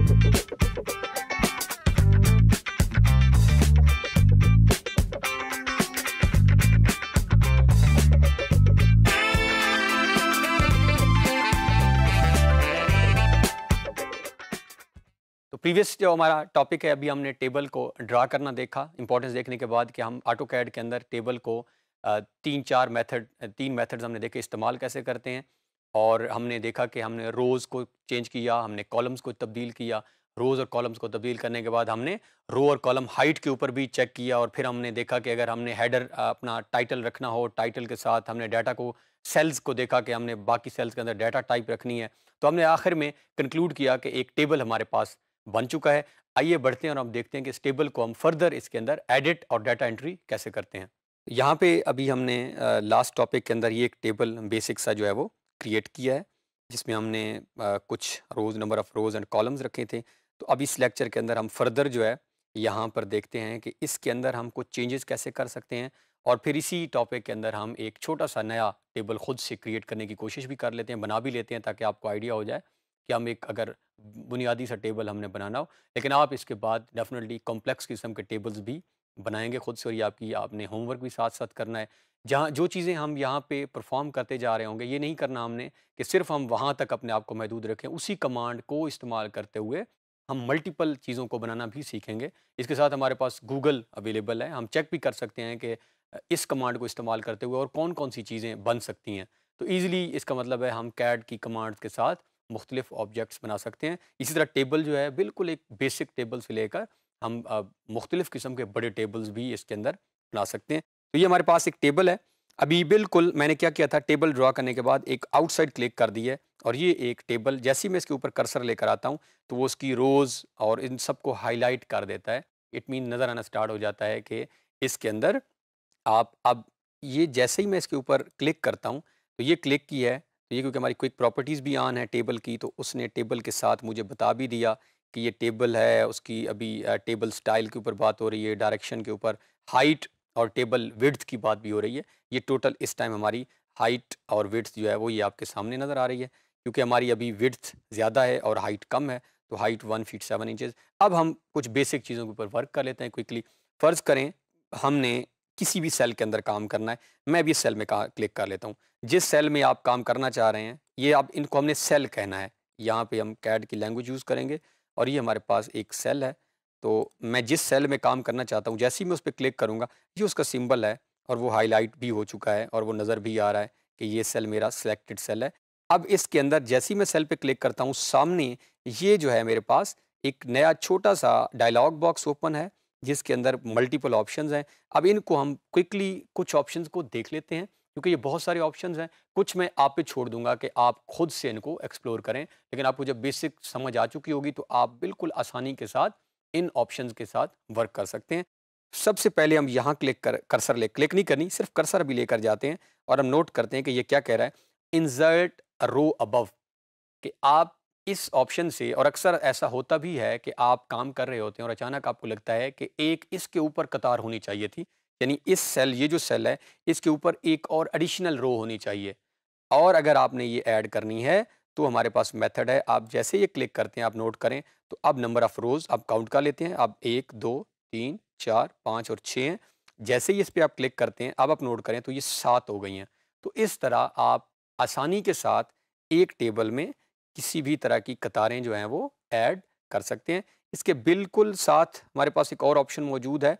तो प्रीवियस जो हमारा टॉपिक है अभी हमने टेबल को ड्रा करना देखा इंपॉर्टेंस देखने के बाद कि हम ऑटो कैड के अंदर टेबल को तीन चार मेथड तीन मेथड्स हमने देखे इस्तेमाल कैसे करते हैं और हमने देखा कि हमने रोज़ को चेंज किया हमने कॉलम्स को तब्दील किया रोज़ और कॉलम्स को तब्दील करने के बाद हमने रो और कॉलम हाइट के ऊपर भी चेक किया और फिर हमने देखा कि अगर हमने हेडर अपना टाइटल रखना हो टाइटल के साथ हमने डाटा को सेल्स को देखा कि हमने बाकी सेल्स के अंदर डाटा टाइप रखनी है तो हमने आखिर में कंक्लूड किया कि एक टेबल हमारे पास बन चुका है आइए बढ़ते हैं और हम देखते हैं कि इस टेबल को हम फर्दर इसके अंदर एडिट और डाटा एंट्री कैसे करते हैं यहाँ पे अभी हमने लास्ट टॉपिक के अंदर ये एक टेबल बेसिक सा जो है वो क्रिएट किया है जिसमें हमने आ, कुछ rows number of rows and columns रखे थे तो अब इस लेक्चर के अंदर हम फर्दर जो है यहाँ पर देखते हैं कि इसके अंदर हम कुछ चेंजेस कैसे कर सकते हैं और फिर इसी टॉपिक के अंदर हम एक छोटा सा नया टेबल ख़ुद से क्रिएट करने की कोशिश भी कर लेते हैं बना भी लेते हैं ताकि आपको आइडिया हो जाए कि हम एक अगर बुनियादी सा टेबल हमने बनाना हो लेकिन आप इसके बाद डेफिनेटली कॉम्प्लेक्स किस्म के टेबल्स भी बनाएंगे खुद से और ये आपकी आपने होमवर्क भी साथ साथ करना है जहाँ जो चीज़ें हम यहाँ पे परफॉर्म करते जा रहे होंगे ये नहीं करना हमने कि सिर्फ हम वहाँ तक अपने आप को महदूद रखें उसी कमांड को इस्तेमाल करते हुए हम मल्टीपल चीज़ों को बनाना भी सीखेंगे इसके साथ हमारे पास गूगल अवेलेबल है हम चेक भी कर सकते हैं कि इस कमांड को इस्तेमाल करते हुए और कौन कौन सी चीज़ें बन सकती हैं तो ईज़िली इसका मतलब है हम कैड की कमांड के साथ मुख्तलिफ ऑब्जेक्ट्स बना सकते हैं इसी तरह टेबल जो है बिल्कुल एक बेसिक टेबल से लेकर हम मुख्तलिफ़ किस्म के बड़े टेबल्स भी इसके अंदर ला सकते हैं तो ये हमारे पास एक टेबल है अभी बिल्कुल मैंने क्या किया था टेबल ड्रा करने के बाद एक आउटसाइड क्लिक कर दी है और ये एक टेबल जैसे ही मैं इसके ऊपर कर्सर लेकर आता हूँ तो वो उसकी रोज़ और इन सब को हाईलाइट कर देता है इट मीन नज़र आना स्टार्ट हो जाता है कि इसके अंदर आप अब ये जैसे ही मैं इसके ऊपर क्लिक करता हूँ तो ये क्लिक की है तो ये क्योंकि हमारी क्विक प्रॉपर्टीज़ भी आन है टेबल की तो उसने टेबल के साथ मुझे बता भी दिया कि ये टेबल है उसकी अभी टेबल स्टाइल के ऊपर बात हो रही है डायरेक्शन के ऊपर हाइट और टेबल विड्थ की बात भी हो रही है ये टोटल इस टाइम हमारी हाइट और विड्थ जो है वो ये आपके सामने नज़र आ रही है क्योंकि हमारी अभी विड्थ ज़्यादा है और हाइट कम है तो height one feet seven inches अब हम कुछ बेसिक चीज़ों के ऊपर वर्क कर लेते हैं क्विकली फ़र्ज़ करें हमने किसी भी सेल के अंदर काम करना है मैं भी सेल में क्लिक कर लेता हूँ जिस सेल में आप काम करना चाह रहे हैं ये आप इनको हमने सेल कहना है यहाँ पे हम कैड की लैंग्वेज यूज़ करेंगे और ये हमारे पास एक सेल है तो मैं जिस सेल में काम करना चाहता हूँ जैसे ही मैं उस पर क्लिक करूँगा ये उसका सिंबल है और वो हाईलाइट भी हो चुका है और वो नज़र भी आ रहा है कि ये सेल मेरा सिलेक्टेड सेल है अब इसके अंदर जैसे ही मैं सेल पे क्लिक करता हूँ सामने ये जो है मेरे पास एक नया छोटा सा डायलॉग बॉक्स ओपन है जिसके अंदर मल्टीपल ऑप्शंस हैं अब इनको हम क्विकली कुछ ऑप्शंस को देख लेते हैं क्योंकि ये बहुत सारे ऑप्शंस हैं कुछ मैं आप पे छोड़ दूंगा कि आप खुद से इनको एक्सप्लोर करें लेकिन आपको जब बेसिक समझ आ चुकी होगी तो आप बिल्कुल आसानी के साथ इन ऑप्शन के साथ वर्क कर सकते हैं सबसे पहले हम यहाँ क्लिक कर कर्सर ले क्लिक नहीं करनी सिर्फ कर्सर भी लेकर जाते हैं और हम नोट करते हैं कि ये क्या कह रहा है इंजर्ट रो अबव कि आप इस ऑप्शन से और अक्सर ऐसा होता भी है कि आप काम कर रहे होते हैं और अचानक आपको लगता है कि एक इसके ऊपर कतार होनी चाहिए थी यानी इस सेल ये जो सेल है इसके ऊपर एक और एडिशनल रो होनी चाहिए और अगर आपने ये ऐड करनी है तो हमारे पास मेथड है आप जैसे ये क्लिक करते हैं आप नोट करें तो अब नंबर ऑफ़ रोज़ आप काउंट कर लेते हैं आप एक दो तीन चार पाँच और छः हैं जैसे ही इस पर आप क्लिक करते हैं अब आप नोट करें तो ये सात हो गई हैं तो इस तरह आप आसानी के साथ एक टेबल में किसी भी तरह की कतारें जो हैं वो ऐड कर सकते हैं इसके बिल्कुल साथ हमारे पास एक और ऑप्शन मौजूद है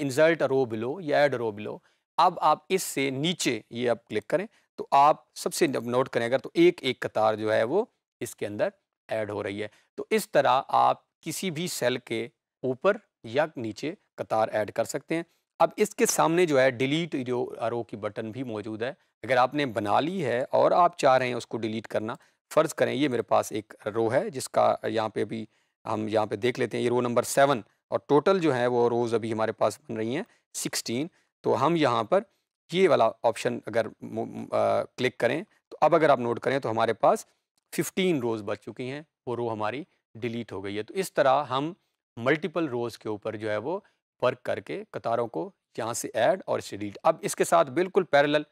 इंसल्ट रो बिलो या एड रो बिलो अब आप इससे नीचे ये आप क्लिक करें तो आप सबसे जब नोट करें अगर तो एक एक कतार जो है वो इसके अंदर ऐड हो रही है तो इस तरह आप किसी भी सेल के ऊपर या नीचे कतार ऐड कर सकते हैं अब इसके सामने जो है डिलीट जो अरो की बटन भी मौजूद है अगर आपने बना ली है और आप चाह रहे हैं उसको डिलीट करना फ़र्ज़ करें ये मेरे पास एक रो है जिसका यहाँ पे भी हम यहाँ पे देख लेते हैं ये रो नंबर सेवन और टोटल जो है वो रोज़ अभी हमारे पास बन रही हैं सिक्सटीन तो हम यहाँ पर ये वाला ऑप्शन अगर क्लिक करें तो अब अगर आप नोट करें तो हमारे पास फिफ्टीन रोज़ बच चुकी हैं वो रो हमारी डिलीट हो गई है तो इस तरह हम मल्टीपल रोज़ के ऊपर जो है वो वर्क करके कतारों को यहाँ से ऐड और इसे डिलीट अब इसके साथ बिल्कुल पैरेलल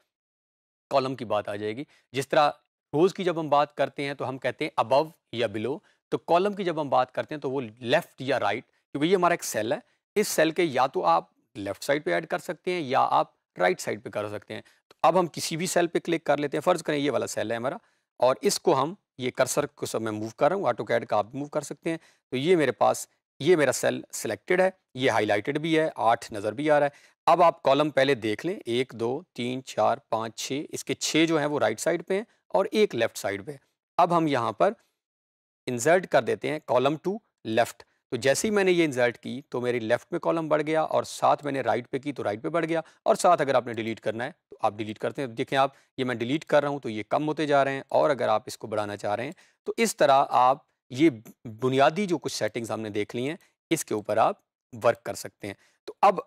कॉलम की बात आ जाएगी जिस तरह रोज़ की जब हम बात करते हैं तो हम कहते हैं अबव या बिलो तो कॉलम की जब हम बात करते हैं तो वो लेफ़्ट या राइट right, कि भाई ये हमारा एक सेल है इस सेल के या तो आप लेफ्ट साइड पे ऐड कर सकते हैं या आप राइट साइड पे कर सकते हैं तो अब हम किसी भी सेल पे क्लिक कर लेते हैं फ़र्ज़ करें ये वाला सेल है हमारा और इसको हम ये कर्सर को सब मैं मूव कर रहा हूँ ऑटो कैड का आप मूव कर सकते हैं तो ये मेरे पास ये मेरा सेल सिलेक्टेड है ये हाईलाइटेड भी है आठ नज़र भी आ रहा है अब आप कॉलम पहले देख लें एक दो तीन चार पाँच छः इसके छः जो हैं वो राइट साइड पर हैं और एक लेफ़्ट साइड पर अब हम यहाँ पर इंजर्ट कर देते हैं कॉलम टू लेफ़्ट तो जैसे ही मैंने ये इंसर्ट की तो मेरी लेफ्ट में कॉलम बढ़ गया और साथ मैंने राइट पे की तो राइट पे बढ़ गया और साथ अगर आपने डिलीट करना है तो आप डिलीट करते हैं देखें आप ये मैं डिलीट कर रहा हूँ तो ये कम होते जा रहे हैं और अगर आप इसको बढ़ाना चाह रहे हैं तो इस तरह आप ये बुनियादी जो कुछ सेटिंग्स हमने देख ली हैं इसके ऊपर आप वर्क कर सकते हैं तो अब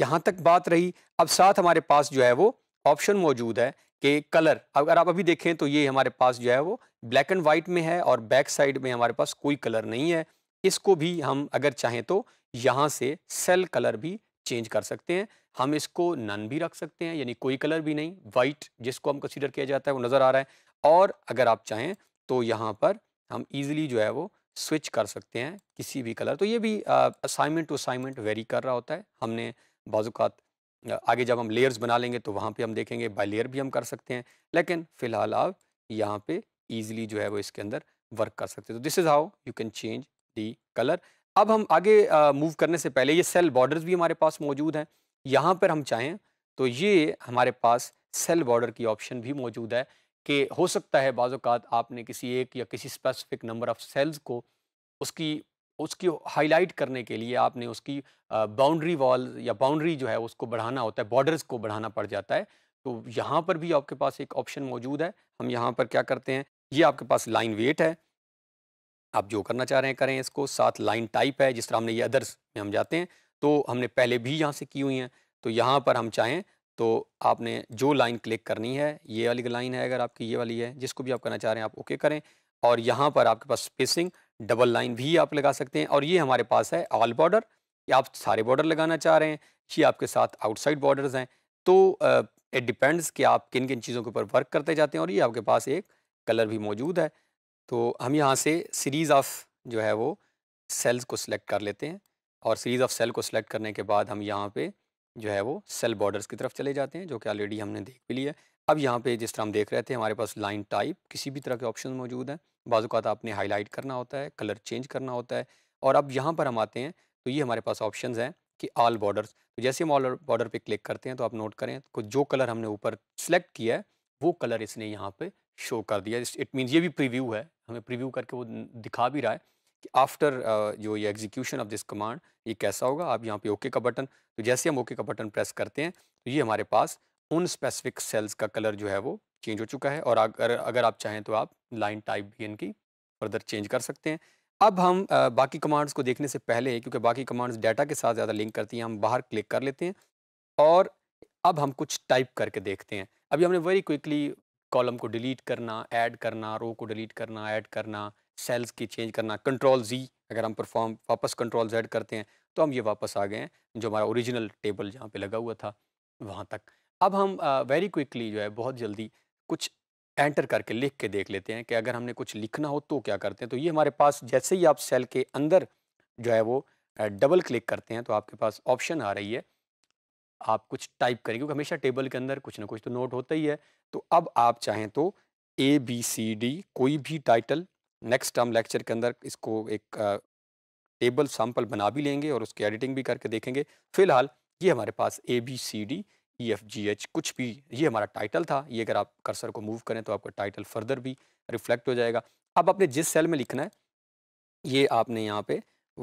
यहाँ तक बात रही अब साथ हमारे पास जो है वो ऑप्शन मौजूद है कि कलर अगर आप अभी देखें तो ये हमारे पास जो है वो ब्लैक एंड वाइट में है और बैक साइड में हमारे पास कोई कलर नहीं है इसको भी हम अगर चाहें तो यहाँ से सेल कलर भी चेंज कर सकते हैं हम इसको नन भी रख सकते हैं यानी कोई कलर भी नहीं वाइट जिसको हम कंसिडर किया जाता है वो नज़र आ रहा है और अगर आप चाहें तो यहाँ पर हम ईजिली जो है वो स्विच कर सकते हैं किसी भी कलर तो ये भी असाइनमेंट टू असाइनमेंट वेरी कर रहा होता है हमने बाज़ात आगे जब हम लेयर्स बना लेंगे तो वहाँ पे हम देखेंगे बाई लेयर भी हम कर सकते हैं लेकिन फ़िलहाल आप यहाँ पे ईजिली जो है वो इसके अंदर वर्क कर सकते हैं तो this is how you can change the colour अब हम आगे मूव करने से पहले ये सेल बॉर्डर्स भी हमारे पास मौजूद हैं यहाँ पर हम चाहें तो ये हमारे पास सेल बॉर्डर की ऑप्शन भी मौजूद है कि हो सकता है बाज़ात आपने किसी एक या किसी स्पेसिफिक नंबर ऑफ़ सेल्स को उसकी उसकी हाईलाइट करने के लिए आपने उसकी बाउंड्री वॉल या बाउंड्री जो है उसको बढ़ाना होता है बॉर्डर्स को बढ़ाना पड़ जाता है तो यहाँ पर भी आपके पास एक ऑप्शन मौजूद है हम यहाँ पर क्या करते हैं ये आपके पास लाइन वेट है आप जो करना चाह रहे हैं करें इसको साथ लाइन टाइप है जिस तरह हमने ये अदर्स में हम जाते हैं तो हमने पहले भी यहाँ से की हुई हैं तो यहाँ पर हम चाहें तो आपने जो लाइन क्लिक करनी है ये वाली लाइन है अगर आपकी ये वाली है जिसको भी आप करना चाह रहे हैं आप ओके करें और यहाँ पर आपके पास स्पेसिंग डबल लाइन भी आप लगा सकते हैं और ये हमारे पास है ऑल बॉर्डर आप सारे बॉर्डर लगाना चाह रहे हैं ये आपके साथ आउटसाइड बॉर्डर्स हैं तो इट डिपेंड्स कि आप किन किन चीज़ों के ऊपर वर्क करते जाते हैं और ये आपके पास एक कलर भी मौजूद है तो हम यहाँ से सीरीज़ ऑफ जो है वो सेल्स को सिलेक्ट कर लेते हैं और सीरीज़ ऑफ सेल को सिलेक्ट करने के बाद हम यहाँ पे जो है वो सेल बॉर्डर्स की तरफ चले जाते हैं जो कि ऑलरेडी हमने देख भी लिया अब यहाँ पे जिस तरह हम देख रहे थे हमारे पास लाइन टाइप किसी भी तरह के ऑप्शन मौजूद हैं बाज़ात तो आपने हाईलाइट करना होता है कलर चेंज करना होता है और अब यहाँ पर हम आते हैं तो ये हमारे पास ऑप्शन हैं कि आल बॉर्डर्स तो जैसे हम ऑल बॉर्डर पर क्लिक करते हैं तो आप नोट करें तो जो कलर हमने ऊपर सेलेक्ट किया है वो कलर इसने यहाँ पर शो कर दिया इट मीन ये भी प्रीव्यू है हमें प्रीव्यू करके वो दिखा भी रहा है कि आफ्टर जो ये एग्जीक्यूशन ऑफ दिस कमांड ये कैसा होगा आप यहाँ पे ओके का बटन तो जैसे हम ओके का बटन प्रेस करते हैं तो ये हमारे पास उन स्पेसिफिक सेल्स का कलर जो है वो चेंज हो चुका है और अगर अगर आप चाहें तो आप लाइन टाइप भी इनकी फर्दर चेंज कर सकते हैं अब हम बाकी कमांड्स को देखने से पहले क्योंकि बाकी कमांड्स डाटा के साथ ज़्यादा लिंक करती हैं हम बाहर क्लिक कर लेते हैं और अब हम कुछ टाइप करके देखते हैं अभी हमने वेरी क्विकली कॉलम को डिलीट करना ऐड करना रो को डिलीट करना ऐड करना सेल्स की चेंज करना कंट्रोल जी अगर हम परफॉर्म वापस कंट्रोल जेड करते हैं तो हम ये वापस आ गए हैं जो हमारा ओरिजिनल टेबल जहाँ पे लगा हुआ था वहाँ तक अब हम वेरी क्विकली जो है बहुत जल्दी कुछ एंटर करके लिख के देख लेते हैं कि अगर हमने कुछ लिखना हो तो क्या करते हैं तो ये हमारे पास जैसे ही आप सेल के अंदर जो है वो डबल क्लिक करते हैं तो आपके पास ऑप्शन आ रही है आप कुछ टाइप करें क्योंकि हमेशा टेबल के अंदर कुछ ना कुछ तो नोट होता ही है तो अब आप चाहें तो ए बी सी डी कोई भी टाइटल नेक्स्ट टर्म लेक्चर के अंदर इसको एक टेबल सैम्पल बना भी लेंगे और उसकी एडिटिंग भी करके देखेंगे फिलहाल ये हमारे पास A B C D E F G H कुछ भी ये हमारा टाइटल था ये अगर आप कर्सर को मूव करें तो आपका टाइटल फर्दर भी रिफ्लेक्ट हो जाएगा अब आपने जिस सेल में लिखना है ये आपने यहाँ पे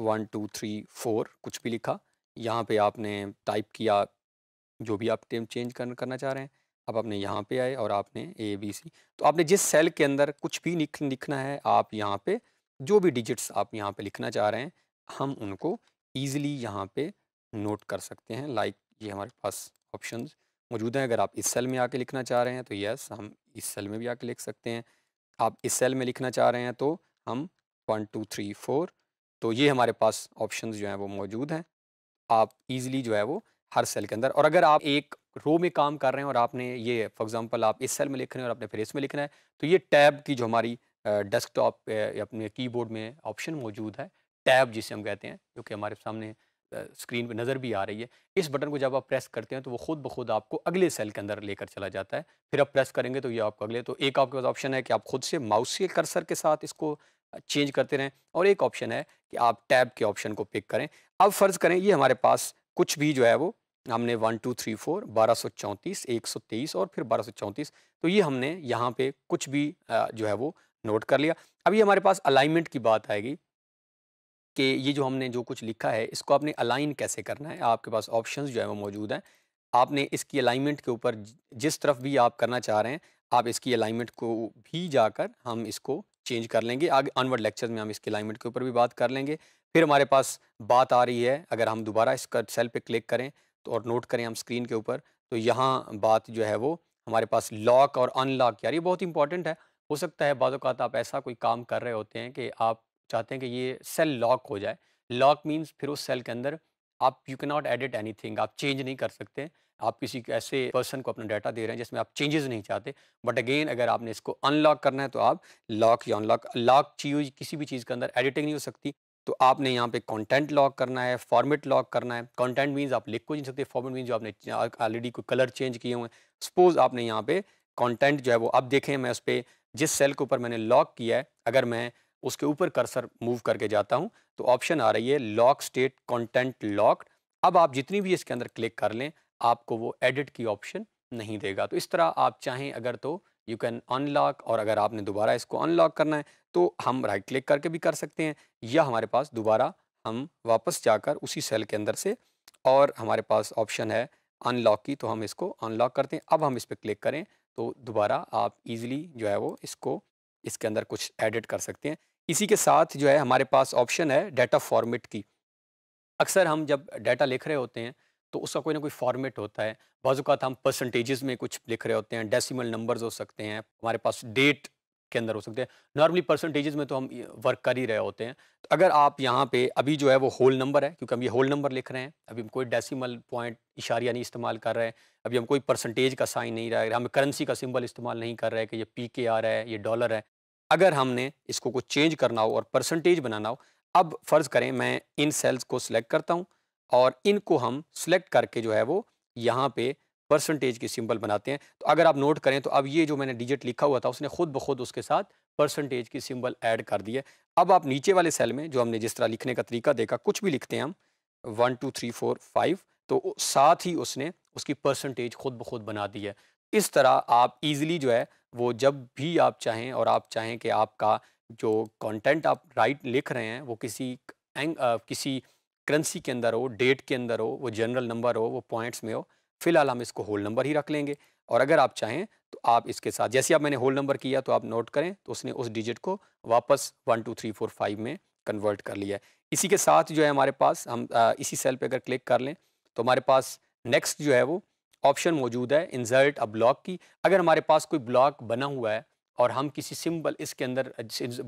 वन टू थ्री फोर कुछ भी लिखा यहाँ पे आपने टाइप किया जो भी आप टेम चेंज करना चाह रहे हैं अब आपने यहाँ पे आए और आपने ए बी सी तो आपने जिस सेल के अंदर कुछ भी लिख लिखना है आप यहाँ पे जो भी डिजिट्स आप यहाँ पे लिखना चाह रहे हैं हम उनको ईजिली यहाँ पे नोट कर सकते हैं लाइक like ये हमारे पास ऑप्शन मौजूद हैं अगर आप इस सेल में आके लिखना चाह रहे हैं तो यस हम इस सेल में भी आके लिख सकते हैं आप इस सेल में लिखना चाह रहे हैं तो हम वन टू थ्री फोर तो ये हमारे पास ऑप्शन जो हैं वो मौजूद हैं आप ईज़िली जो है वो हर सेल के अंदर और अगर आप एक रो में काम कर रहे हैं और आपने ये फॉर एग्जांपल आप इस सेल में लिख रहे हैं और आपने फिर इसमें लिखना है तो ये टैब की जो हमारी डेस्कटॉप अपने कीबोर्ड में ऑप्शन मौजूद है टैब जिसे हम कहते हैं जो कि हमारे सामने स्क्रीन पर नज़र भी आ रही है इस बटन को जब आप प्रेस करते हैं तो वो खुद ब खुद आपको अगले सेल के अंदर लेकर चला जाता है फिर आप प्रेस करेंगे तो ये आपको अगले तो एक आपके पास ऑप्शन है कि आप खुद से माउस से कर्सर के साथ इसको चेंज करते रहें और एक ऑप्शन है कि आप टैब के ऑप्शन को पिक करें अब फ़र्ज़ करें ये हमारे पास कुछ भी जो है वो हमने वन टू थ्री फोर बारह सौ चौंतीस एक सौ तेईस और फिर बारह सौ चौंतीस तो ये हमने यहाँ पे कुछ भी जो है वो नोट कर लिया अभी हमारे पास अलाइनमेंट की बात आएगी कि ये जो हमने जो कुछ लिखा है इसको आपने अलाइन कैसे करना है आपके पास ऑप्शंस जो है वो मौजूद हैं आपने इसकी अलाइनमेंट के ऊपर जिस तरफ भी आप करना चाह रहे हैं आप इसकी अलाइनमेंट को भी जाकर हम इसको चेंज कर लेंगे आगे अनवर्ड लेक्चर में हम इसके अलाइनमेंट के ऊपर भी बात कर लेंगे फिर हमारे पास बात आ रही है अगर हम दोबारा इसका सेल पर क्लिक करें और नोट करें हम स्क्रीन के ऊपर तो यहाँ बात जो है वो हमारे पास लॉक और अनलॉक यार ये बहुत इंपॉर्टेंट है हो सकता है बाद आप ऐसा कोई काम कर रहे होते हैं कि आप चाहते हैं कि ये सेल लॉक हो जाए लॉक मीन्स फिर उस सेल के अंदर आप you can not edit anything आप चेंज नहीं कर सकते आप किसी ऐसे पर्सन को अपना डाटा दे रहे हैं जिसमें आप चेंजेस नहीं चाहते बट अगेन अगर आपने इसको अनलॉक करना है तो आप लॉक या अनलॉक लॉक चीज किसी भी चीज़ के अंदर एडिटिंग नहीं हो सकती तो आपने यहाँ पे कंटेंट लॉक करना है फॉर्मेट लॉक करना है कंटेंट मीन्स आप लिख को नहीं सकते फॉर्मेट मीन्स जो आपने ऑलरेडी कोई कलर चेंज किए हुए हैं सपोज आपने यहाँ पे कंटेंट जो है वो अब देखें मैं उस पर जिस सेल के ऊपर मैंने लॉक किया है अगर मैं उसके ऊपर कर्सर मूव करके जाता हूँ तो ऑप्शन आ रही है लॉक स्टेट कॉन्टेंट लॉक अब आप जितनी भी इसके अंदर क्लिक कर लें आपको वो एडिट की ऑप्शन नहीं देगा तो इस तरह आप चाहें अगर तो यू कैन अनलॉक और अगर आपने दोबारा इसको अनलॉक करना है तो हम राइट क्लिक करके भी कर सकते हैं या हमारे पास दोबारा हम वापस जाकर उसी सेल के अंदर से और हमारे पास ऑप्शन है अनलॉक की तो हम इसको अनलॉक करते हैं अब हम इस पर क्लिक करें तो दोबारा आप इजीली जो है वो इसको इसके अंदर कुछ एडिट कर सकते हैं इसी के साथ जो है हमारे पास ऑप्शन है डाटा फॉर्मेट की अक्सर हम जब डाटा लिख रहे होते हैं तो उसका कोई ना कोई फॉर्मेट होता है बाजूकात तो हम परसेंटेजेस में कुछ लिख रहे होते हैं डेसिमल नंबर्स हो सकते हैं हमारे पास डेट के अंदर हो सकते हैं नॉर्मली परसेंटेजेस में तो हम वर्क कर ही रहे होते हैं तो अगर आप यहाँ पे अभी जो है वो होल नंबर है क्योंकि हम ये होल नंबर लिख रहे हैं अभी हम कोई डेसिमल पॉइंट इशारिया नहीं इस्तेमाल कर रहे हैं अभी हम कोई परसेंटेज का साइन नहीं रहा हम करेंसी का सिंबल इस्तेमाल नहीं कर रहे हैं कि ये पी के आ रहा है ये डॉलर है अगर हमने इसको कुछ चेंज करना हो और परसेंटेज बनाना हो अब फ़र्ज़ करें मैं इन सेल्स को सिलेक्ट करता हूँ और इनको हम सिलेक्ट करके जो है वो यहाँ पे परसेंटेज के सिंबल बनाते हैं तो अगर आप नोट करें तो अब ये जो मैंने डिजिट लिखा हुआ था उसने खुद ब खुद उसके साथ परसेंटेज की सिंबल ऐड कर दिए अब आप नीचे वाले सेल में जो हमने जिस तरह लिखने का तरीका देखा कुछ भी लिखते हैं हम one two three four five तो साथ ही उसने उसकी परसेंटेज खुद ब खुद बना दी है इस तरह आप इजीली जो है वो जब भी आप चाहें और आप चाहें कि आपका जो कंटेंट आप राइट लिख रहे हैं वो किसी एंग, आ, किसी करेंसी के अंदर हो डेट के अंदर हो वो जनरल नंबर हो वो पॉइंट्स में हो फिलहाल हम इसको होल नंबर ही रख लेंगे और अगर आप चाहें तो आप इसके साथ जैसे आप मैंने होल नंबर किया तो आप नोट करें तो उसने उस डिजिट को वापस one two three four five में कन्वर्ट कर लिया है इसी के साथ जो है हमारे पास हम आ, इसी सेल पे अगर क्लिक कर लें तो हमारे पास नेक्स्ट जो है वो ऑप्शन मौजूद है इन्जर्ट अ ब्लॉक की अगर हमारे पास कोई ब्लॉक बना हुआ है और हम किसी सिंबल इसके अंदर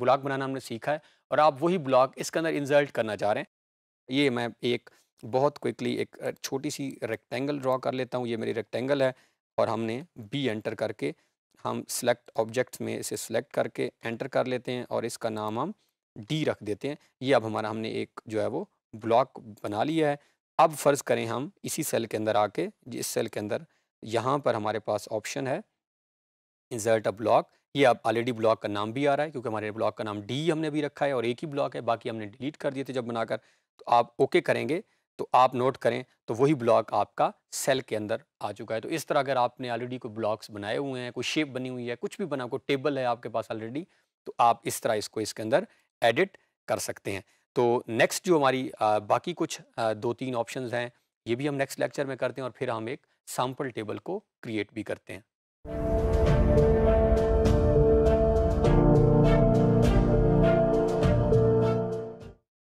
ब्लॉक बनाना हमने सीखा है और आप वही ब्लॉक इसके अंदर इंजर्ट करना चाह रहे हैं ये मैं एक बहुत क्विकली एक छोटी सी रेक्टेंगल ड्रॉ कर लेता हूँ ये मेरी रेक्टेंगल है और हमने बी एंटर करके हम सेलेक्ट ऑब्जेक्ट में इसे सेलेक्ट करके एंटर कर लेते हैं और इसका नाम हम डी रख देते हैं ये अब हमारा हमने एक जो है वो ब्लॉक बना लिया है अब फ़र्ज़ करें हम इसी सेल के अंदर आके इस सेल के अंदर यहाँ पर हमारे पास ऑप्शन है इंजर्ट अ ब्लॉक ये अब ऑलरेडी ब्लॉक का नाम भी आ रहा है क्योंकि हमारे ब्लॉक का नाम डी हमने भी रखा है और एक ही ब्लॉक है बाकी हमने डिलीट कर दिए थे जब बनाकर तो आप ओके करेंगे तो आप नोट करें तो वही ब्लॉक आपका सेल के अंदर आ चुका है तो इस तरह अगर आपने ऑलरेडी कोई ब्लॉक्स बनाए हुए हैं कोई शेप बनी हुई है कुछ भी बना कोई टेबल है आपके पास ऑलरेडी तो आप इस तरह इसको इसके अंदर एडिट कर सकते हैं तो नेक्स्ट जो हमारी बाकी कुछ दो तीन ऑप्शन हैं ये भी हम नेक्स्ट लेक्चर में करते हैं और फिर हम एक सैम्पल टेबल को क्रिएट भी करते हैं